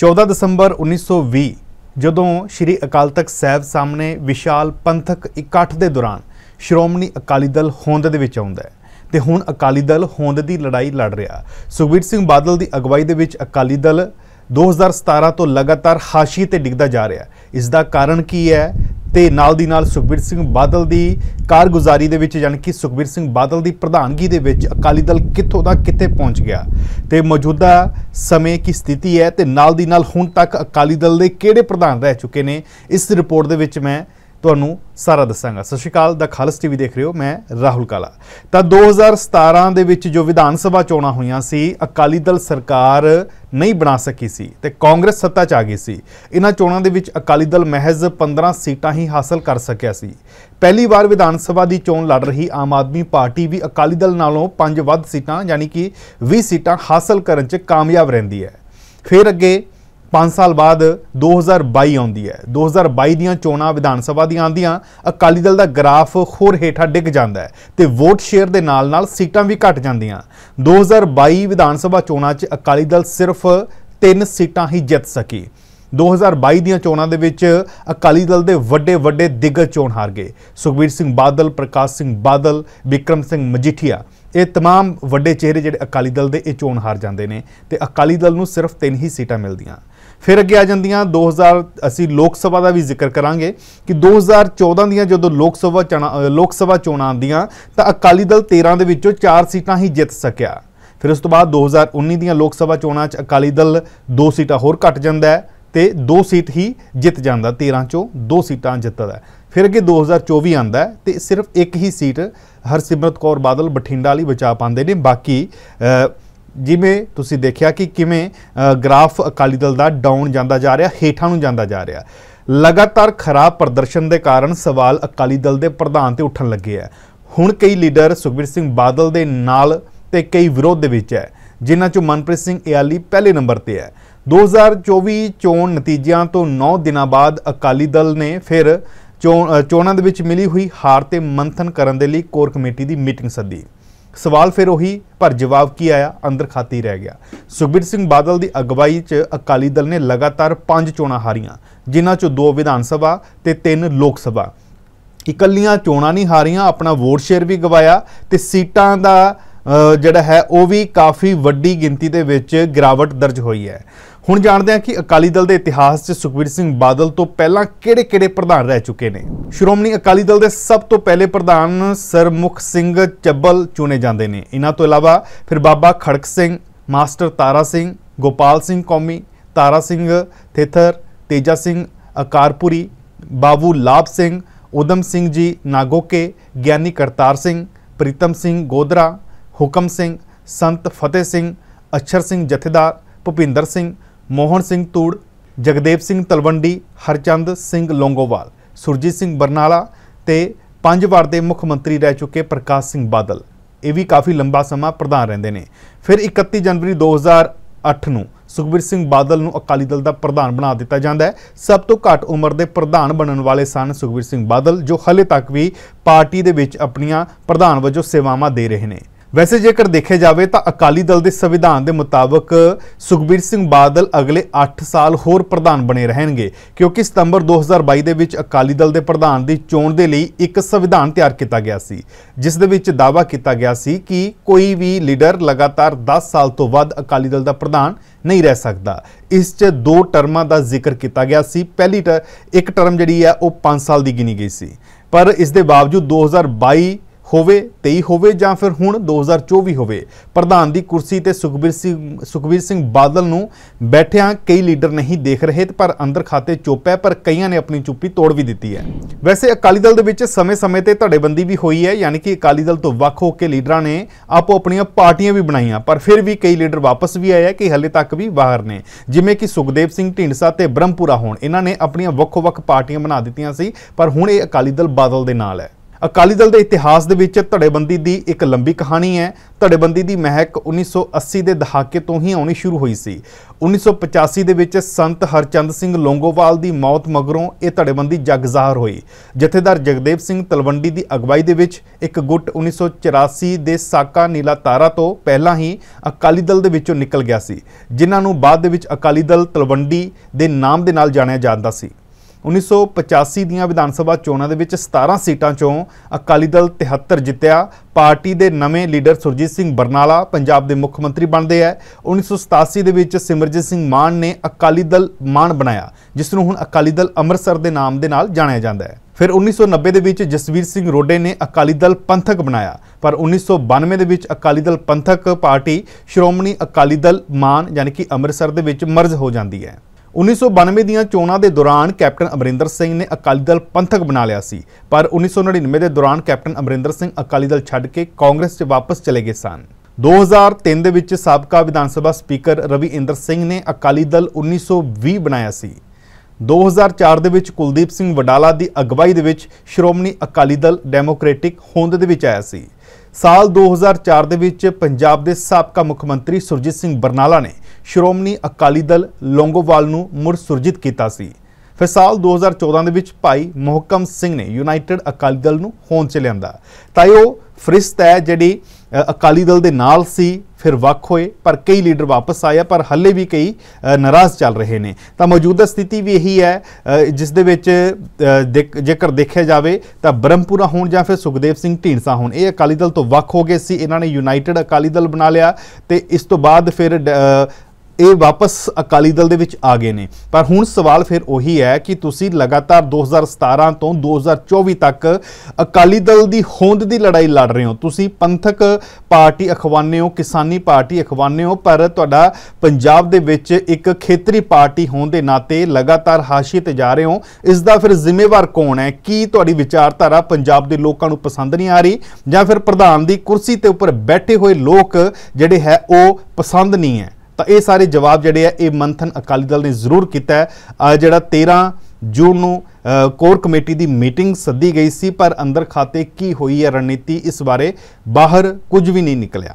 14 ਦਸੰਬਰ 1920 ਜਦੋਂ ਸ਼੍ਰੀ ਅਕਾਲ ਤਖਤ ਸਾਹਿਬ ਸਾਹਮਣੇ ਵਿਸ਼ਾਲ ਪੰਥਕ ਇਕੱਠ ਦੇ ਦੌਰਾਨ ਸ਼੍ਰੋਮਣੀ ਅਕਾਲੀ ਦਲ ਹੋਂਦ ਦੇ ਵਿੱਚ ਆਉਂਦਾ ਹੈ ਤੇ ਹੁਣ ਅਕਾਲੀ ਦਲ ਹੋਂਦ ਦੀ ਲੜਾਈ ਲੜ ਰਿਹਾ ਸੁਖਬੀਰ ਸਿੰਘ ਬਾਦਲ ਦੀ ਅਗਵਾਈ ਦੇ ਵਿੱਚ ਅਕਾਲੀ ਦਲ 2017 ਤੋਂ ਲਗਾਤਾਰ ਹਾਸ਼ੀ ਤੇ ਡਿੱਗਦਾ ਜਾ ਰਿਹਾ ਇਸ ਦਾ ਕਾਰਨ ਕੀ ਹੈ ਤੇ ਨਾਲ ਦੀ ਨਾਲ ਸੁਖਬੀਰ ਸਿੰਘ ਬਾਦਲ ਦੀ ਕਾਰਗੁਜ਼ਾਰੀ ਦੇ ਵਿੱਚ ਯਾਨੀ ਕਿ ਸੁਖਬੀਰ ਸਿੰਘ ਬਾਦਲ ਦੀ ਪ੍ਰਧਾਨਗੀ ਦੇ ਵਿੱਚ ਅਕਾਲੀ ਦਲ ਕਿੱਥੋਂ ਦਾ ਕਿੱਥੇ ਪਹੁੰਚ ਗਿਆ ਤੇ ਮੌਜੂਦਾ ਸਮੇਂ ਕੀ ਸਥਿਤੀ ਹੈ ਤੇ ਨਾਲ ਦੀ ਨਾਲ ਹੁਣ ਤੱਕ ਅਕਾਲੀ ਦਲ ਦੇ ਕਿਹੜੇ ਪ੍ਰਧਾਨ ਰਹਿ ਚੁੱਕੇ ਨੇ ਇਸ ਰਿਪੋਰਟ ਦੇ ਵਿੱਚ ਮੈਂ ਤੁਹਾਨੂੰ ਸਾਰਾ ਦੱਸਾਂਗਾ ਸਤਿ ਸ਼੍ਰੀ ਅਕਾਲ ਦਾ ਖਾਲਸ ਟੀਵੀ ਦੇਖ ਰਹੇ ਹੋ ਮੈਂ ਰਾਹੁਲ ਕਾਲਾ ਤਾਂ 2017 ਦੇ ਵਿੱਚ ਜੋ ਵਿਧਾਨ ਸਭਾ ਚੋਣਾਂ ਹੋਈਆਂ ਸੀ ਅਕਾਲੀ ਦਲ ਸਰਕਾਰ ਨਹੀਂ ਬਣਾ ਸਕੀ ਸੀ ਤੇ ਕਾਂਗਰਸ ਸੱਤਾ 'ਚ ਆ ਗਈ ਸੀ ਇਹਨਾਂ ਚੋਣਾਂ ਦੇ ਵਿੱਚ ਅਕਾਲੀ ਦਲ ਮਹਿਜ਼ 15 ਸੀਟਾਂ ਹੀ ਹਾਸਲ ਕਰ ਸਕਿਆ ਸੀ ਪਹਿਲੀ ਵਾਰ ਵਿਧਾਨ ਸਭਾ ਦੀ ਚੋਣ ਲੜ ਰਹੀ ਆਮ ਆਦਮੀ ਪਾਰਟੀ ਵੀ ਅਕਾਲੀ ਦਲ ਨਾਲੋਂ 5 ਵੱਧ ਸੀਟਾਂ ਯਾਨੀ ਕਿ 20 ਸੀਟਾਂ ਹਾਸਲ ਕਰਨ 'ਚ ਕਾਮਯਾਬ ਰਹਿੰਦੀ ਹੈ ਫਿਰ ਅੱਗੇ 5 ਸਾਲ ਬਾਅਦ 2022 ਆਉਂਦੀ ਹੈ 2022 ਦੀਆਂ ਚੋਣਾਂ ਵਿਧਾਨ ਸਭਾ ਦੀਆਂ ਆਂਦੀਆਂ ਅਕਾਲੀ ਦਲ ਦਾ ਗ੍ਰਾਫ ਹੋਰ ਹੇਠਾਂ ਡਿੱਗ ਜਾਂਦਾ ਹੈ ਤੇ ਵੋਟ ਸ਼ੇਅਰ ਦੇ ਨਾਲ-ਨਾਲ ਸੀਟਾਂ ਵੀ ਘਟ ਜਾਂਦੀਆਂ 2022 ਵਿਧਾਨ ਸਭਾ ਚੋਣਾਂ 'ਚ ਅਕਾਲੀ ਦਲ ਸਿਰਫ 3 ਸੀਟਾਂ ਹੀ ਜਿੱਤ ਸਕੀ 2022 ਦੀਆਂ ਚੋਣਾਂ ਦੇ ਵਿੱਚ ਅਕਾਲੀ ਦਲ ਦੇ ਵੱਡੇ ਵੱਡੇ ਦਿੱਗਜ ਚੋਣ ਹਾਰ ਗਏ ਸੁਖਬੀਰ ਸਿੰਘ ਬਾਦਲ ਪ੍ਰਕਾਸ਼ ਸਿੰਘ ਬਾਦਲ ਵਿਕਰਮ ਸਿੰਘ ਮਜੀਠੀਆ ਇਹ तमाम ਵੱਡੇ ਚਿਹਰੇ ਜਿਹੜੇ ਅਕਾਲੀ ਦਲ ਦੇ ਇਹ ਚੋਣ ਹਾਰ ਜਾਂਦੇ ਨੇ ਤੇ ਅਕਾਲੀ ਦਲ ਨੂੰ ਸਿਰਫ ਤਿੰਨ ਹੀ ਸੀਟਾਂ ਮਿਲਦੀਆਂ ਫਿਰ ਅੱਗੇ ਆ ਜਾਂਦੀਆਂ 2000 ਅਸੀਂ ਲੋਕ ਸਭਾ ਦਾ ਵੀ ਜ਼ਿਕਰ ਕਰਾਂਗੇ ਕਿ 2014 ਦੀਆਂ ਜਦੋਂ ਲੋਕ ਸਭਾ ਲੋਕ ਸਭਾ ਚੋਣਾਂ ਆਂਦੀਆਂ ਤਾਂ ਅਕਾਲੀ ਦਲ 13 ਦੇ ਵਿੱਚੋਂ 4 ਸੀਟਾਂ ਹੀ ਜਿੱਤ ਸਕਿਆ ਫਿਰ ਉਸ ਤੋਂ ਬਾਅਦ 2019 ਦੀਆਂ ਲੋਕ ਸਭਾ ਚੋਣਾਂ 'ਚ ਅਕਾਲੀ ਦਲ 2 ਸੀਟਾਂ ਹੋਰ ਘਟ ਜਾਂਦਾ ਹੈ ਤੇ 2 ਸੀਟ ਹੀ ਜਿੱਤ ਜਾਂਦਾ 13 ਚੋਂ 2 ਸੀਟਾਂ ਜਿੱਤਦਾ ਫਿਰ ਅੱਗੇ 2024 ਆਂਦਾ ਤੇ ਸਿਰਫ ਇੱਕ ਹੀ ਸੀਟ ਹਰਸਿਮਰਤ ਕੌਰ ਬਾਦਲ ਬਠਿੰਡਾ ਲਈ ਬਚਾ ਪਾਉਂਦੇ ਨੇ ਬਾਕੀ ਜਿਵੇਂ ਤੁਸੀਂ ਦੇਖਿਆ ਕਿ ਕਿਵੇਂ ਗ੍ਰਾਫ ਅਕਾਲੀ ਦਲ ਦਾ ਡਾਊਨ ਜਾਂਦਾ ਜਾ ਰਿਹਾ ਹੇਠਾਂ ਨੂੰ ਜਾਂਦਾ ਜਾ ਰਿਹਾ ਲਗਾਤਾਰ ਖਰਾਬ ਪ੍ਰਦਰਸ਼ਨ ਦੇ ਕਾਰਨ ਸਵਾਲ ਅਕਾਲੀ ਦਲ ਦੇ ਪ੍ਰਧਾਨ ਤੇ ਉੱਠਣ ਲੱਗੇ ਆ ਹੁਣ ਕਈ ਲੀਡਰ ਸੁਖਬੀਰ ਸਿੰਘ ਬਾਦਲ ਦੇ ਨਾਲ ਤੇ ਕਈ ਵਿਰੋਧ ਦੇ ਵਿੱਚ ਹੈ ਜਿਨ੍ਹਾਂ ਚੋਂ ਮਨਪ੍ਰੀਤ ਸਿੰਘ ਇਆਲੀ ਪਹਿਲੇ ਨੰਬਰ ਤੇ ਹੈ 2024 ਚੋਣ ਨਤੀਜਿਆਂ ਤੋਂ 9 ਦਿਨਾਂ ਬਾਅਦ ਅਕਾਲੀ ਦਲ ਨੇ ਫਿਰ ਚੋਣਾਂ ਦੇ ਵਿੱਚ ਮਿਲੀ ਹੋਈ ਹਾਰ ਤੇ ਮੰਥਨ ਕਰਨ ਦੇ ਲਈ ਕੋਰ ਕਮੇਟੀ ਦੀ ਮੀਟਿੰਗ ਸੱਦੀ ਸਵਾਲ ਫਿਰ ਉਹੀ ਪਰ ਜਵਾਬ ਕੀ ਆਇਆ ਅੰਦਰ ਖਾਤੀ ਰਹਿ ਗਿਆ ਸੁਖਬੀਰ ਸਿੰਘ ਬਾਦਲ ਦੀ ਅਗਵਾਈ 'ਚ ਅਕਾਲੀ ਦਲ ਨੇ ਲਗਾਤਾਰ 5 ਚੋਣਾਂ ਹਾਰੀਆਂ ਜਿਨ੍ਹਾਂ 'ਚੋਂ 2 ਵਿਧਾਨ ਸਭਾ ਤੇ 3 ਲੋਕ ਸਭਾ ਇਕੱਲੀਆਂ ਚੋਣਾਂ ਨਹੀਂ ਹਾਰੀਆਂ ਆਪਣਾ ਵੋਟ ਸ਼ੇਅਰ ਵੀ ਗਵਾਇਆ ਤੇ ਸੀਟਾਂ ਦਾ ਜਿਹੜਾ ਹੈ ਉਹ ਵੀ ਕਾਫੀ ਵੱਡੀ ਗਿਣਤੀ ਦੇ ਵਿੱਚ ਗਿਰਾਵਟ ਦਰਜ ਹੋਈ ਹੈ ਹੁਣ ਜਾਣਦੇ ਹਾਂ ਕਿ ਅਕਾਲੀ ਦਲ ਦੇ ਇਤਿਹਾਸ 'ਚ ਸੁਖਬੀਰ ਸਿੰਘ ਬਾਦਲ ਤੋਂ ਪਹਿਲਾਂ ਕਿਹੜੇ-ਕਿਹੜੇ ਪ੍ਰਧਾਨ ਰਹਿ ਚੁੱਕੇ ਨੇ ਸ਼੍ਰੋਮਣੀ ਅਕਾਲੀ ਦਲ ਦੇ ਸਭ ਤੋਂ ਪਹਿਲੇ ਪ੍ਰਧਾਨ ਸਰਮੁਖ ਸਿੰਘ ਚੱਬਲ ਚੁਣੇ ਜਾਂਦੇ ਨੇ ਇਹਨਾਂ ਤੋਂ ਇਲਾਵਾ ਫਿਰ ਬਾਬਾ ਖੜਕ ਸਿੰਘ ਮਾਸਟਰ ਤਾਰਾ ਸਿੰਘ ਗੋਪਾਲ ਸਿੰਘ ਕੌਮੀ ਤਾਰਾ ਸਿੰਘ ਥੇਥਰ ਤੇਜਾ ਸਿੰਘ ਅਕਾਰਪੁਰੀ ਬਾਬੂ ਲਾਭ ਸਿੰਘ ਉਦਮ ਸਿੰਘ ਜੀ ਨਾਗੋਕੇ ਗਿਆਨੀ ਕਰਤਾਰ ਸਿੰਘ ਪ੍ਰੀਤਮ ਸਿੰਘ ਗੋਦਰਾ ਹੁਕਮ ਸਿੰਘ ਸੰਤ ਫਤਿਹ ਸਿੰਘ ਅਛਰ ਸਿੰਘ ਜਥੇਦਾਰ ਭੁਪਿੰਦਰ ਸਿੰਘ ਮੋਹਨ ਸਿੰਘ ਤੂੜ ਜਗਦੇਵ ਸਿੰਘ ਤਲਵੰਡੀ ਹਰਚੰਦ ਸਿੰਘ ਲੋਂਗੋਵਾਲ ਸੁਰਜੀਤ ਸਿੰਘ ਬਰਨਾਲਾ ਤੇ ਪੰਜ ਵਾਰ ਦੇ ਮੁੱਖ ਮੰਤਰੀ ਰਹਿ ਚੁੱਕੇ ਪ੍ਰਕਾਸ਼ ਸਿੰਘ ਬਾਦਲ ਇਹ ਵੀ ਕਾਫੀ ਲੰਬਾ ਸਮਾਂ ਪ੍ਰਧਾਨ ਰਹਿੰਦੇ ਨੇ ਫਿਰ 31 ਜਨਵਰੀ 2008 ਨੂੰ ਸੁਖਬੀਰ ਸਿੰਘ ਬਾਦਲ ਨੂੰ ਅਕਾਲੀ ਦਲ ਦਾ ਪ੍ਰਧਾਨ ਬਣਾ ਦਿੱਤਾ ਜਾਂਦਾ ਹੈ ਸਭ ਤੋਂ ਘੱਟ ਉਮਰ ਦੇ ਪ੍ਰਧਾਨ ਬਣਨ ਵਾਲੇ ਸਨ ਸੁਖਬੀਰ ਸਿੰਘ ਬਾਦਲ ਜੋ ਹਲੇ ਤੱਕ ਵੀ ਪਾਰਟੀ ਦੇ ਵਿੱਚ ਆਪਣੀਆਂ ਪ੍ਰਧਾਨ ਵਜੋਂ ਸੇਵਾਵਾਂ ਦੇ ਰਹੇ ਨੇ ਵੈਸੇ ਜੇਕਰ ਦੇਖਿਆ ਜਾਵੇ ਤਾਂ ਅਕਾਲੀ ਦਲ ਦੇ ਸੰਵਿਧਾਨ ਦੇ ਮੁਤਾਬਕ ਸੁਖਬੀਰ ਸਿੰਘ ਬਾਦਲ ਅਗਲੇ 8 ਸਾਲ ਹੋਰ ਪ੍ਰਧਾਨ ਬਣੇ ਰਹਿਣਗੇ ਕਿਉਂਕਿ ਸਤੰਬਰ 2022 ਦੇ ਵਿੱਚ ਅਕਾਲੀ ਦਲ ਦੇ ਪ੍ਰਧਾਨ ਦੀ ਚੋਣ ਦੇ ਲਈ ਇੱਕ ਸੰਵਿਧਾਨ ਤਿਆਰ ਕੀਤਾ ਗਿਆ ਸੀ ਜਿਸ ਦੇ ਵਿੱਚ ਦਾਵਾ ਕੀਤਾ ਗਿਆ ਸੀ ਕਿ ਕੋਈ ਵੀ ਲੀਡਰ ਲਗਾਤਾਰ 10 ਸਾਲ ਤੋਂ ਵੱਧ ਅਕਾਲੀ ਦਲ ਦਾ ਪ੍ਰਧਾਨ ਨਹੀਂ ਰਹਿ ਸਕਦਾ ਇਸ 'ਚ ਦੋ ਟਰਮਾਂ ਦਾ ਜ਼ਿਕਰ ਕੀਤਾ ਗਿਆ ਸੀ ਪਹਿਲੀ ਇੱਕ ਟਰਮ ਜਿਹੜੀ ਆ ਉਹ 5 ਸਾਲ ਦੀ ਗਿਣੀ ਗਈ ਸੀ ਪਰ ਇਸ ਦੇ ਬਾਵਜੂਦ 2022 ਹੋਵੇ 23 ਹੋਵੇ ਜਾਂ ਫਿਰ ਹੁਣ 2024 ਹੋਵੇ ਪ੍ਰਧਾਨ ਦੀ ਕੁਰਸੀ ਤੇ ਸੁਖਬੀਰ ਸਿੰਘ ਸੁਖਬੀਰ ਸਿੰਘ ਬਾਦਲ ਨੂੰ ਬੈਠਿਆਂ ਕਈ ਲੀਡਰ ਨਹੀਂ ਦੇਖ ਰਹੇ ਪਰ ਅੰਦਰ ਖਾਤੇ ਚੁੱਪ ਹੈ ਪਰ ਕਈਆਂ ਨੇ ਆਪਣੀ ਚੁੱਪੀ ਤੋੜ ਵੀ ਦਿੱਤੀ ਹੈ ਵੈਸੇ ਅਕਾਲੀ ਦਲ ਦੇ ਵਿੱਚ ਸਮੇਂ-ਸਮੇਂ ਤੇ ਧੜੇਬੰਦੀ ਵੀ ਹੋਈ ਹੈ ਯਾਨੀ ਕਿ ਅਕਾਲੀ ਦਲ ਤੋਂ ਵੱਖ ਹੋ ਕੇ ਲੀਡਰਾਂ ਨੇ ਆਪੋ ਆਪਣੀਆਂ ਪਾਰਟੀਆਂ ਵੀ ਬਣਾਈਆਂ ਪਰ ਫਿਰ ਵੀ ਕਈ ਲੀਡਰ ਵਾਪਸ ਵੀ ਆਏ ਕਿ ਹਲੇ ਤੱਕ ਵੀ ਬਾਹਰ ਨੇ ਜਿਵੇਂ ਕਿ ਸੁਖਦੇਵ ਸਿੰਘ ਢਿੰਡਸਾ ਤੇ ਬ੍ਰਹਮਪੁਰਾ ਹੋਣ ਇਹਨਾਂ ਨੇ ਆਪਣੀਆਂ ਵੱਖ-ਵੱਖ ਪਾਰਟੀਆਂ ਬਣਾ ਦਿੱਤੀਆਂ ਸੀ ਪਰ ਹੁਣ ਇਹ ਅਕਾਲੀ ਦਲ ਬਾਦਲ ਦੇ ਨਾਲ ਹੈ ਅਕਾਲੀ ਦਲ ਦੇ ਇਤਿਹਾਸ ਦੇ ਵਿੱਚ ਧੜੇਬੰਦੀ ਦੀ ਇੱਕ ਲੰਬੀ ਕਹਾਣੀ ਹੈ ਧੜੇਬੰਦੀ ਦੀ ਮਹਿਕ 1980 ਦੇ ਦਹਾਕੇ ਤੋਂ ਹੀ ਆਉਣੀ ਸ਼ੁਰੂ ਹੋਈ ਸੀ 1985 ਦੇ ਵਿੱਚ ਸੰਤ ਹਰਚੰਦ ਸਿੰਘ ਲੋਂਗੋਵਾਲ ਦੀ ਮੌਤ ਮਗਰੋਂ ਇਹ ਧੜੇਬੰਦੀ ਜਗਜ਼ਾਹਰ ਹੋਈ ਜਥੇਦਾਰ ਜਗਦੇਵ ਸਿੰਘ ਤਲਵੰਡੀ ਦੀ ਅਗਵਾਈ ਦੇ ਵਿੱਚ ਇੱਕ ਗੁੱਟ 1984 ਦੇ ਸਾਕਾ ਨੀਲਾ ਤਾਰਾ ਤੋਂ ਪਹਿਲਾਂ ਹੀ ਅਕਾਲੀ ਦਲ ਦੇ ਵਿੱਚੋਂ ਨਿਕਲ ਗਿਆ ਸੀ ਜਿਨ੍ਹਾਂ ਨੂੰ ਬਾਅਦ ਦੇ ਵਿੱਚ ਅਕਾਲੀ ਦਲ ਤਲਵੰਡੀ ਦੇ ਨਾਮ ਦੇ ਨਾਲ ਜਾਣਿਆ ਜਾਂਦਾ ਸੀ 1985 ਦੀਆਂ ਵਿਧਾਨ ਸਭਾ ਚੋਣਾਂ ਦੇ ਵਿੱਚ 17 ਸੀਟਾਂ ਚੋਂ ਅਕਾਲੀ ਦਲ 73 ਜਿੱਤਿਆ ਪਾਰਟੀ ਦੇ ਨਵੇਂ ਲੀਡਰ ਸੁਰਜੀਤ ਸਿੰਘ ਬਰਨਾਲਾ ਪੰਜਾਬ ਦੇ ਮੁੱਖ ਮੰਤਰੀ ਬਣਦੇ ਆ 1987 ਦੇ ਵਿੱਚ ਸਿਮਰਜੀਤ ਸਿੰਘ ਮਾਨ ਨੇ ਅਕਾਲੀ ਦਲ ਮਾਨ ਬਣਾਇਆ ਜਿਸ ਨੂੰ ਹੁਣ ਅਕਾਲੀ ਦਲ ਅੰਮ੍ਰਿਤਸਰ ਦੇ ਨਾਮ ਦੇ ਨਾਲ ਜਾਣਿਆ ਜਾਂਦਾ ਹੈ ਫਿਰ 1990 ਦੇ ਵਿੱਚ ਜਸਵੀਰ ਸਿੰਘ ਰੋਡੇ ਨੇ ਅਕਾਲੀ ਦਲ ਪੰਥਕ ਬਣਾਇਆ ਪਰ 1992 ਦੇ ਵਿੱਚ ਅਕਾਲੀ ਦਲ ਪੰਥਕ ਪਾਰਟੀ ਸ਼੍ਰੋਮਣੀ ਅਕਾਲੀ ਦਲ ਮਾਨ ਯਾਨੀ ਕਿ ਅੰਮ੍ਰਿਤਸਰ ਦੇ ਵਿੱਚ ਮਰਜ਼ ਹੋ ਜਾਂਦੀ ਹੈ 1992 ਦੀਆਂ ਚੋਣਾਂ ਦੇ ਦੌਰਾਨ ਕੈਪਟਨ ਅਮਰਿੰਦਰ ਸਿੰਘ ਨੇ ਅਕਾਲੀ ਦਲ ਪੰਥਕ ਬਣਾ ਲਿਆ ਸੀ ਪਰ 1999 ਦੇ ਦੌਰਾਨ ਕੈਪਟਨ ਅਮਰਿੰਦਰ ਸਿੰਘ ਅਕਾਲੀ ਦਲ ਛੱਡ ਕੇ ਕਾਂਗਰਸ 'ਚ ਵਾਪਸ ਚਲੇ ਗਏ ਸਨ 2003 ਦੇ ਵਿੱਚ ਸਾਬਕਾ ਵਿਧਾਨ ਸਭਾ ਸਪੀਕਰ ਰਵੀ ਇੰਦਰ ਸਿੰਘ ਨੇ ਅਕਾਲੀ ਦਲ 1920 ਬਣਾਇਆ ਸੀ 2004 ਦੇ ਵਿੱਚ ਕੁਲਦੀਪ ਸਿੰਘ ਵਡਾਲਾ ਦੀ ਅਗਵਾਈ ਦੇ ਵਿੱਚ ਸ਼੍ਰੋਮਣੀ ਅਕਾਲੀ ਦਲ ਡੈਮੋਕ੍ਰੈਟਿਕ ਹੋਂਦ ਦੇ ਵਿੱਚ ਆਇਆ ਸੀ ਸਾਲ 2004 ਦੇ ਵਿੱਚ ਪੰਜਾਬ ਦੇ ਸਾਬਕਾ ਮੁੱਖ ਮੰਤਰੀ ਸੁਰਜੀਤ ਸਿੰਘ ਬਰਨਾਲਾ ਨੇ ਸ਼੍ਰੋਮਣੀ ਅਕਾਲੀ ਦਲ ਲੋਂਗੋਵਾਲ ਨੂੰ ਮੁਰ ਸੁਰਜੀਤ ਕੀਤਾ ਸੀ ਫਿਰ ਸਾਲ 2014 ਦੇ ਵਿੱਚ ਭਾਈ ਮੋਹਕਮ ਸਿੰਘ ਨੇ ਯੂਨਾਈਟਿਡ ਅਕਾਲੀ ਦਲ ਨੂੰ ਹੋਂਦ 'ਚ ਲਿਆਂਦਾ ਤਾਂ ਉਹ ਫਰਿਸਤ ਹੈ ਜਿਹੜੀ ਅਕਾਲੀ ਦਲ ਦੇ ਨਾਲ ਸੀ ਫਿਰ ਵੱਖ ਹੋਏ ਪਰ ਕਈ ਲੀਡਰ ਵਾਪਸ ਆਇਆ ਪਰ ਹੱਲੇ ਵੀ ਕਈ ਨਾਰਾਜ਼ ਚੱਲ ਰਹੇ ਨੇ ਤਾਂ ਮੌਜੂਦਾ ਸਥਿਤੀ ਵੀ ਇਹੀ ਹੈ ਜਿਸ ਦੇ ਵਿੱਚ ਜੇਕਰ ਦੇਖਿਆ ਜਾਵੇ ਤਾਂ ਬ੍ਰਹਮਪੁਰਾ ਹੋਣ ਜਾਂ ਫਿਰ ਸੁਖਦੇਵ ਸਿੰਘ ਢੀਂਡਸਾ ਹੋਣ ਇਹ ਅਕਾਲੀ ਦਲ ਤੋਂ ਵੱਖ ਹੋ ਗਏ ਸੀ ਇਹਨਾਂ ਨੇ ਯੂਨਾਈਟਿਡ ਅਕਾਲੀ ਦਲ ਬਣਾ ਲਿਆ ਤੇ ਇਸ ਤੋਂ ਬਾਅਦ ਫਿਰ ਇਹ ਵਾਪਸ ਅਕਾਲੀ ਦਲ ਦੇ ਵਿੱਚ ਆ ਗਏ ਨੇ ਪਰ ਹੁਣ ਸਵਾਲ ਫਿਰ ਉਹੀ ਹੈ ਕਿ ਤੁਸੀਂ ਲਗਾਤਾਰ 2017 ਤੋਂ 2024 ਤੱਕ ਅਕਾਲੀ ਦਲ ਦੀ ਹੋਂਦ ਦੀ ਲੜਾਈ ਲੜ ਰਹੇ ਹੋ ਤੁਸੀਂ ਪੰਥਕ ਪਾਰਟੀ ਅਖਵਾਨੇ ਹੋ ਕਿਸਾਨੀ ਪਾਰਟੀ ਅਖਵਾਨੇ ਹੋ ਪਰ ਤੁਹਾਡਾ ਪੰਜਾਬ ਦੇ ਵਿੱਚ ਇੱਕ ਖੇਤਰੀ ਪਾਰਟੀ ਹੋਣ ਦੇ ਨਾਤੇ ਲਗਾਤਾਰ ਹਾਸ਼ੀ ਤੇ ਜਾ ਰਹੇ ਹੋ ਇਸ ਦਾ ਫਿਰ ਜ਼ਿੰਮੇਵਾਰ ਕੌਣ ਹੈ ਕੀ ਤੁਹਾਡੀ ਵਿਚਾਰਧਾਰਾ ਪੰਜਾਬ ਦੇ ਲੋਕਾਂ ਨੂੰ ਪਸੰਦ ਨਹੀਂ ਆ ਰਹੀ ਜਾਂ ਫਿਰ ਪ੍ਰਧਾਨ ਦੀ ਕੁਰਸੀ ਤੇ ਉੱਪਰ ਬੈਠੇ ਹੋਏ ਲੋਕ ਜਿਹੜੇ ਹੈ ਉਹ ਪਸੰਦ ਨਹੀਂ ਹੈ ਤਾਂ ਇਹ ਸਾਰੇ ਜਵਾਬ ਜਿਹੜੇ ਆ ਇਹ ਮੰਥਨ ਅਕਾਲੀ ਦਲ ਨੇ ਜ਼ਰੂਰ ਕੀਤਾ ਜਿਹੜਾ 13 ਜੂਨ ਨੂੰ ਕੋਰ ਕਮੇਟੀ ਦੀ ਮੀਟਿੰਗ ਸੱਦੀ ਗਈ ਸੀ ਪਰ ਅੰਦਰ ਖਾਤੇ ਕੀ ਹੋਈ ਹੈ ਰਣਨੀਤੀ ਇਸ ਬਾਰੇ ਬਾਹਰ ਕੁਝ ਵੀ ਨਹੀਂ ਨਿਕਲਿਆ